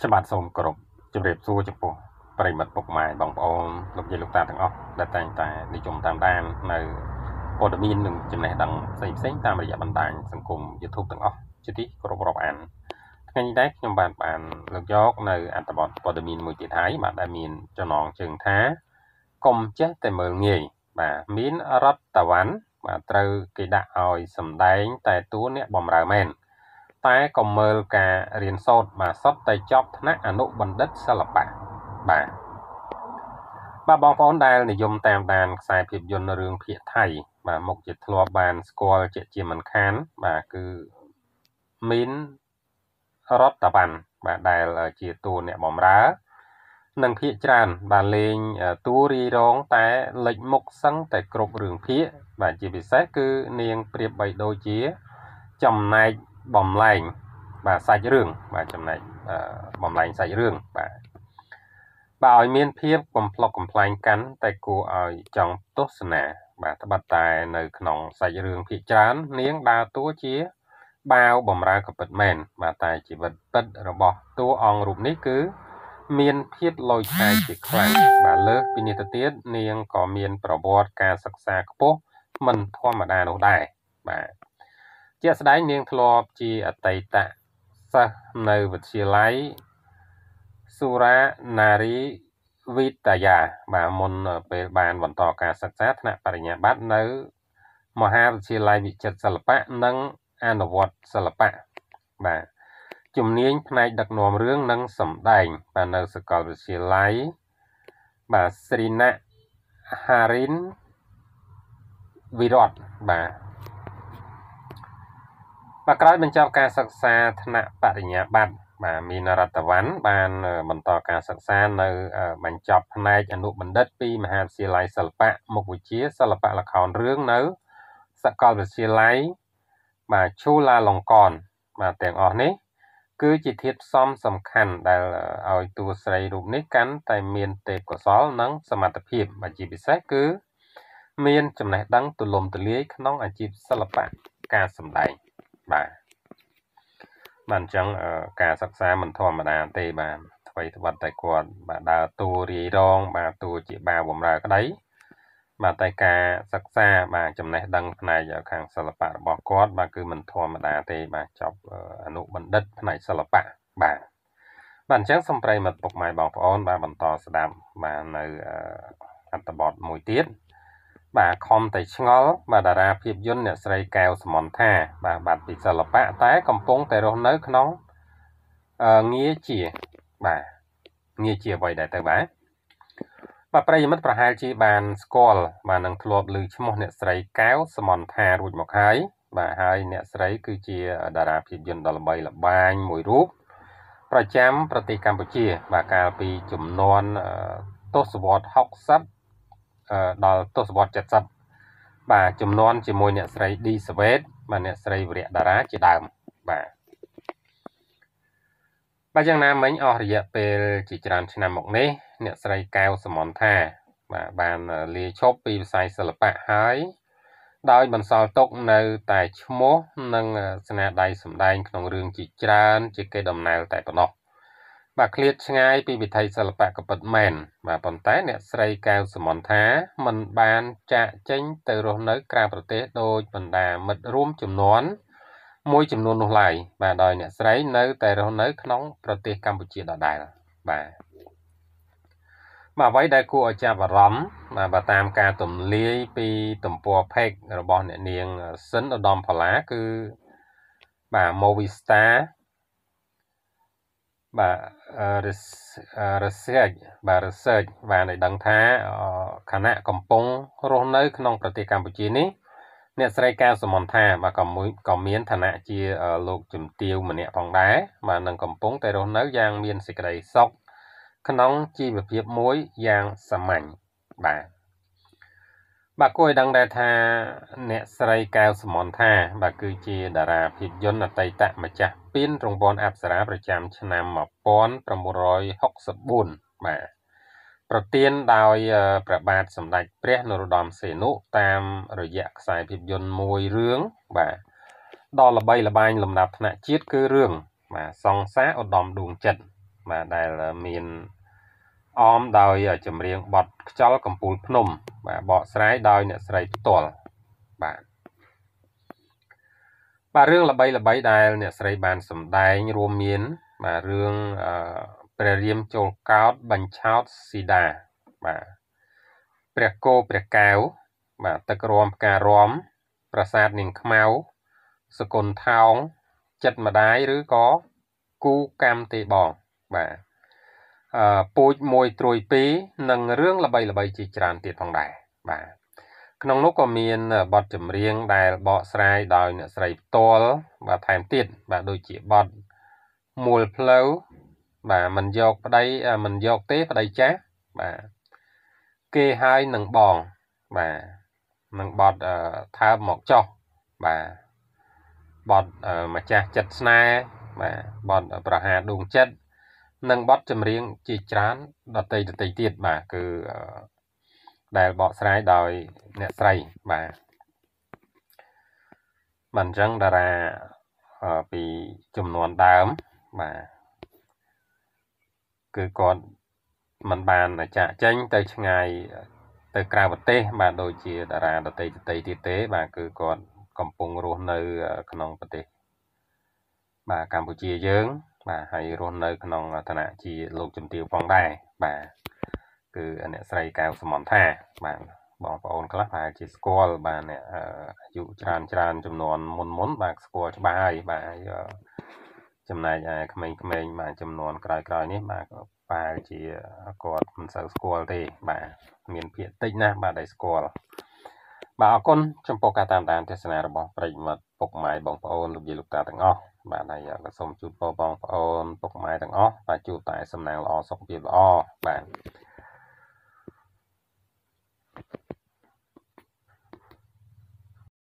ខ្ញុំបាទសូមគោរពជម្រាបសួរចំពោះប្រិមិត្តពុកម៉ែបងប្អូនលោកយាយលោកតាទាំងអស់ដែលតែងតែនិយមតាមដាននៅព័ត៌មាននិងចំណេះដឹងផ្សេងផ្សេងតាមរយៈបណ្ដាញសង្គម YouTube ទាំងអស់ជាទីគោរពរាប់អានថ្ងៃនេះដែរខ្ញុំបានបានលើកយក នៅអត្ថបទព័ត៌មានមួយទៀតហើយបាទដែលមានចំណងជើងថាកុំចេះតែមើលងាយបាទមានរដ្ឋតាវ៉ាន់បាទត្រូវគេដាក់ឲ្យសម្ដែង តែតួអ្នកបំរើមែនតែកុំមើលការរៀនសូត្របាទសុទ្ធតែចប់ថ្នាក់អនុបណ្ឌិតសិល្បៈបាទបាទបងប្អូនដែលនិយមតាមដានខ្សែភាពយន្តរឿងភាគថៃបាទមកជាធ្លាប់បានស្គាល់ជាជាមិនខានបាទគឺមីនរតវ៉ាន់បាទដែលជាតួអ្នកបំរើនិងភាកច្រើនបាទលេងតួរីរង តែលេចមុខសឹងតែគ្រប់រឿងភាកបាទជាពិសេសគឺនាងប្រៀបបីដូចជាចំណែកបំលែងបាទសាច់រឿងបាទចំណែកបំលែងសាច់រឿងបាទបើឲ្យមានភាពកំ pl ុកកំ plaign កាន់តែគួរឲ្យចង់ទស្សនាបាទត្បិតតែនៅក្នុងសាច់រឿងភាកច្រើននាងដើរតួជាបាវបំរើកពិតមែនបាទតែជីវិតពិតរបស់តួអង្គរូបនេះគឺ មានភាពលយឆាយជាខ្លាំងបាទលើសពីនេះទៅទៀតនាងក៏មានប្រវត្តិការសិក្សាខ្ពស់មិនធម្មតានោះដែរបាទជាស្ដែងនាងធ្លាប់ជាអតីតសិស្សនៅវិទ្យាល័យសូរាណារីវិទ្យា បាទមុនពេលបានបន្តការសិក្សាថ្នាក់បរិញ្ញាបត្រនៅមហាវិទ្យាល័យវិចិត្រសិល្បៈនិងអនុវត្តសិល្បៈបាទជំនាញផ្នែកដឹកនាំរឿងនិងសម្ដែងបាទនៅសាកលវិទ្យាល័យបាទស្រីណាហារិនវិរតបាទបាទក្រោយបញ្ចប់ការសិក្សាថ្នាក់បរិញ្ញាបត្របាទមីនរតវ័នបានបន្តការសិក្សានៅ បញ្ចប់ផ្នែកអនុបណ្ឌិតពី មហាវិទ្យាល័យសិល្បៈមុខវិជ្ជាសិល្បៈល្ខោនរឿងនៅសាកលវិទ្យាល័យបាទឈូឡាឡុងកនបាទទាំងអស់នេះគឺជាធាតផ្សំសំខាន់ដែលឲ្យតួស្រីរូបនេះកាន់តែមានទេពកោសល និង សមត្ថភាពបាទជាពិសេសគឺមានចំណេះដឹងទូលំទូលាយក្នុងអាជីពសិល្បៈការសម្ដែង។បាទបាទអញ្ចឹងការសិក្សាមិនធម្មតាទេបាទអ្វីត្បិតតែគាត់បាទដើរតួរាយរងបាទតួជាបាបំរើក្តីបាទតែការសិក្សាបាទចំណេះដឹងផ្នែកខាងសិល្បៈរបស់គាត់បាទគឺមិនធម្មតាទេបាទចប់អនុបណ្ឌិតផ្នែកសិល្បៈបាទបាទអញ្ចឹងសូមប្រិមត្តពុកម៉ែបងប្អូនបាទបន្តស្ដាប់បាទនៅអត្តបទមួយទៀតបាទខំតែឆ្ងល់បាទតារាភាពយន្តអ្នកស្រីកែវសមន្ថាបាទបាត់ពីសិល្បៈតែកំពុងតែរស់នៅក្នុងងារជាបាទងារជាអ្វីដែរទៅបាទបាទប្រិយមិត្តប្រហែលជាបានស្គាល់បាទនឹងធ្លាប់ឮឈ្មោះអ្នកស្រីកែវសមន្ថារួចមកហើយបាទហើយអ្នកស្រី គឺជា តារាភាពយន្តដ៏ល្បីល្បាញមួយរូបប្រចាំប្រទេសកម្ពុជា បាទកាលពីចំនួនទសវត្សរ៍60ដល់ទសវត្ស70បាទចំនួនជាមួយអ្នកស្រីឌីសាវេតបាទអ្នកស្រីវរៈតារាជាដើមបាទបាទយ៉ាងណាមិញអស់រយៈពេលជាច្រើនឆ្នាំមកនេះអ្នកស្រីកែវសមន្ថា បាទបានលាឈប់ពីវិស័យសិល្បៈហើយដោយបន្សល់ទុកនៅ តែឈ្មោះនិងស្នាដៃសម្ដែងក្នុងរឿងជាច្រើនជាកេរដំណែលតែប៉ុណ្ណោះបាទឃ្លាតឆ្ងាយពីវិថីសិល្បៈក៏ពិតមែនបាទប៉ុន្តែអ្នកស្រីកៅសមន្ថាមិនបានចាក់ចេញទៅរស់នៅក្រៅប្រទេសដោយបណ្ដាមិត្តរួមចំនួនមួយចំនួននោះឡើយបាទដោយអ្នកស្រីនៅតែរស់នៅ ក្នុងប្រទេសកម្ពុជាដដែលបាទបាទអ្វីដែលគួរឲ្យចាប់អារម្មណ៍បាទតាមការទម្លាយពីទំព័រ page របស់អ្នកនាងសិនឧត្តមផល្លាគឺបាទ Movistar បាទ research បាទ research បានឲ្យដឹងថាគណៈកំពុងរស់នៅ ក្នុងប្រទេសកម្ពុជានេះ អ្នកស្រីកៅសមន្តាបាទក៏មួយក៏មានឋានៈជាលោកជំទាវម្នាក់ផងដែរបាទនឹងកំពុងតែរស់នៅយ៉ាង មានសេចក្តីសុខក្នុងជីវភាពមួយយ៉ាងសាមញ្ញបាទបាទគួរឲ្យដឹងដែរថាអ្នកស្រីកែវសមនថា បាទគឺជាតារាភាពយន្តអតីតម្ចាស់ពានរង្វាន់អប្សរាប្រចាំឆ្នាំ1964បាទប្រទានដោយព្រះបាទសម្ដេចព្រះនរោត្តមសេនុតាមរយៈខ្សែភាពយន្តមួយរឿងបាទដល់ល្បីល្បាញលំដាប់ថ្នាក់ជាតិគឺរឿងបាទសង្សារឧត្តមដួងចិត្តបាទដែលមានអមដោយចម្រៀងបត់ខ្យល់កំពូល ភ្នំបាទបកស្រាយដោយអ្នកស្រីផ្ទាល់បាទបាទរឿងល្បីល្បីដែល អ្នកស្រីបានសម្ដែងរួមមានបាទរឿងព្រះរាមចូលកោតបញ្ឆោតស៊ីដាបាទព្រះគោព្រះកែវបាទទឹករំផ្ការំប្រាសាទនាងខ្មៅសកុនថោងចិត្តម្ដាយឬក៏គូកម្មទេបងបាទពូជមួយត្រួយពីរនិងរឿងល្បី ល្បី ជាច្រើនទៀតផងដែរបាទក្នុងនោះក៏មានបទចម្រៀងដែលបកស្រាយដោយអ្នកស្រីផ្ទាល់បាទថែមទៀតបាទដូចជាបទមូលផ្លូវបាទមិនយកប្តីមិនយកទេប្តីចាស់បាទគេហើយនឹងបងបាទនឹងបត់ថាមកចោះបាទបត់ម្ចាស់ចិត្តស្នេហ៍បាទបត់ប្រហារដួងចិត្តនិងបទចម្រៀងជាច្រើនដតីដតីទៀតបាទគឺដែលបកស្រាយដោយអ្នកស្រីបាទបានអញ្ចឹងតារាពីចំនួនដើមបាទគឺគាត់มันបានចាក់ចេញទៅឆ្ងាយ ទៅក្រៅប្រទេស បាទដូចជាតារាដតីដតីទៀតទេ បាទគឺគាត់កំពុងរស់នៅក្នុងប្រទេស បាទកម្ពុជាយើងបាទហើយរស់នៅក្នុងឋានៈជា លោកជំទាវផងដែរបាទគឺអ្នកស្រីកែវសមន្ថាបាទបងប្អូនខ្លះប្រហែលជាស្គាល់បាទអ្នកអាយុច្រើនច្រើនចំនួន មុនមុន បាទស្គាល់ច្បាស់ហើយបាទចំណែកឯក្មេងៗបាទចំនួន ក្រោយក្រោយនេះ បាទប្រហែលជាគាត់មិនសូវស្គាល់ទេ បាទមានភាកតិចណាស់បាទដែលស្គាល់បាទអរគុណចំពោះការតាមដានទស្សនារបស់ប្រិយមិត្តពុកម៉ែបងប្អូនលោកយាយលោកតាទាំងអស់បាទហើយក៏សូមជូនពរបងប្អូនពុកម៉ែទាំងអស់បាទជួបតែ សំណាងល្អសុខភាពល្អបាទ